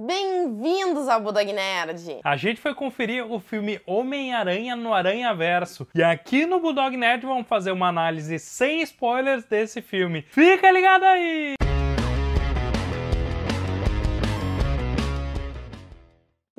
Bem-vindos ao Budog Nerd! A gente foi conferir o filme Homem-Aranha no Aranha Verso. E aqui no Budog Nerd vamos fazer uma análise sem spoilers desse filme. Fica ligado aí!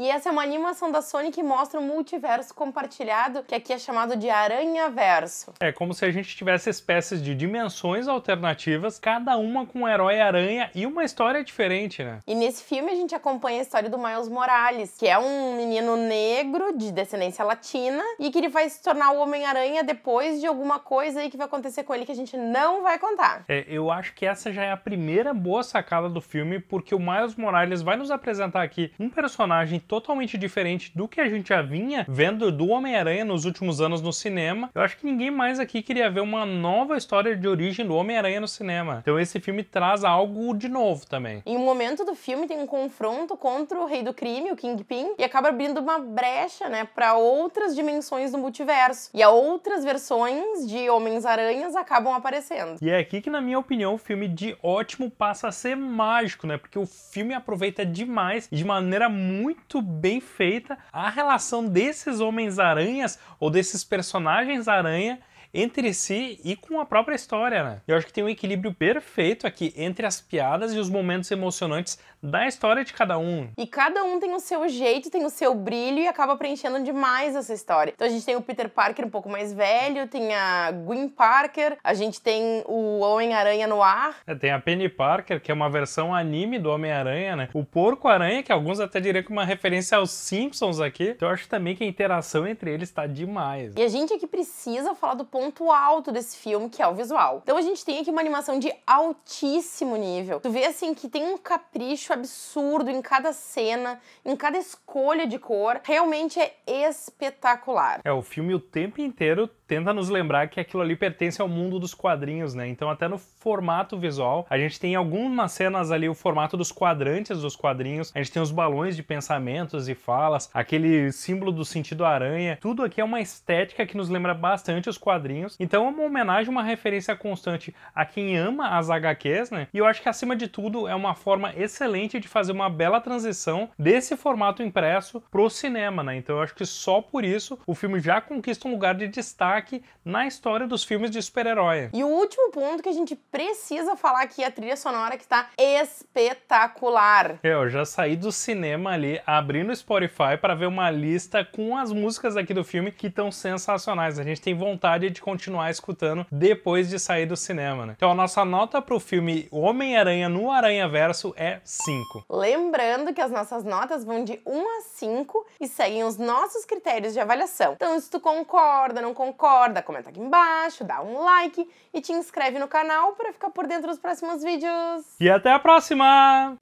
E essa é uma animação da Sony que mostra um multiverso compartilhado, que aqui é chamado de Aranha-Verso. É como se a gente tivesse espécies de dimensões alternativas, cada uma com um herói-aranha e uma história diferente, né? E nesse filme a gente acompanha a história do Miles Morales, que é um menino negro de descendência latina e que ele vai se tornar o Homem-Aranha depois de alguma coisa aí que vai acontecer com ele que a gente não vai contar. É, eu acho que essa já é a primeira boa sacada do filme, porque o Miles Morales vai nos apresentar aqui um personagem totalmente diferente do que a gente já vinha vendo do Homem-Aranha nos últimos anos no cinema. Eu acho que ninguém mais aqui queria ver uma nova história de origem do Homem-Aranha no cinema. Então esse filme traz algo de novo também. Em um momento do filme tem um confronto contra o Rei do Crime, o Kingpin, e acaba abrindo uma brecha, né, para outras dimensões do multiverso. E a outras versões de Homens-Aranhas acabam aparecendo. E é aqui que, na minha opinião, o filme de ótimo passa a ser mágico, né? Porque o filme aproveita demais, e de maneira muito bem feita a relação desses Homens-Aranhas ou desses personagens-aranha entre si e com a própria história, né? Eu acho que tem um equilíbrio perfeito aqui entre as piadas e os momentos emocionantes da história de cada um. E cada um tem o seu jeito, tem o seu brilho e acaba preenchendo demais essa história. Então a gente tem o Peter Parker um pouco mais velho, tem a Gwen Parker, a gente tem o Homem-Aranha no ar. É, tem a Penny Parker, que é uma versão anime do Homem-Aranha, né? O Porco-Aranha, que alguns até diriam que é uma referência aos Simpsons aqui. Então eu acho também que a interação entre eles tá demais. E a gente aqui é precisa falar do ponto ponto alto desse filme, que é o visual. Então a gente tem aqui uma animação de altíssimo nível. Tu vê assim que tem um capricho absurdo em cada cena, em cada escolha de cor. Realmente é espetacular. É, o filme o tempo inteiro tenta nos lembrar que aquilo ali pertence ao mundo dos quadrinhos, né? Então até no formato visual, a gente tem algumas cenas ali o formato dos quadrantes dos quadrinhos, a gente tem os balões de pensamentos e falas, aquele símbolo do sentido aranha. Tudo aqui é uma estética que nos lembra bastante os quadrinhos quadrinhos. Então é uma homenagem, uma referência constante a quem ama as HQs, né? E eu acho que acima de tudo é uma forma excelente de fazer uma bela transição desse formato impresso pro cinema, né? Então eu acho que só por isso o filme já conquista um lugar de destaque na história dos filmes de super-herói. E o último ponto que a gente precisa falar aqui é a trilha sonora que está espetacular. É, eu já saí do cinema ali abrindo o Spotify para ver uma lista com as músicas aqui do filme que estão sensacionais. A gente tem vontade de continuar escutando depois de sair do cinema, né? Então a nossa nota pro filme Homem-Aranha no Aranha Verso é 5. Lembrando que as nossas notas vão de 1 a 5 e seguem os nossos critérios de avaliação. Então, se tu concorda, não concorda, comenta aqui embaixo, dá um like e te inscreve no canal para ficar por dentro dos próximos vídeos. E até a próxima!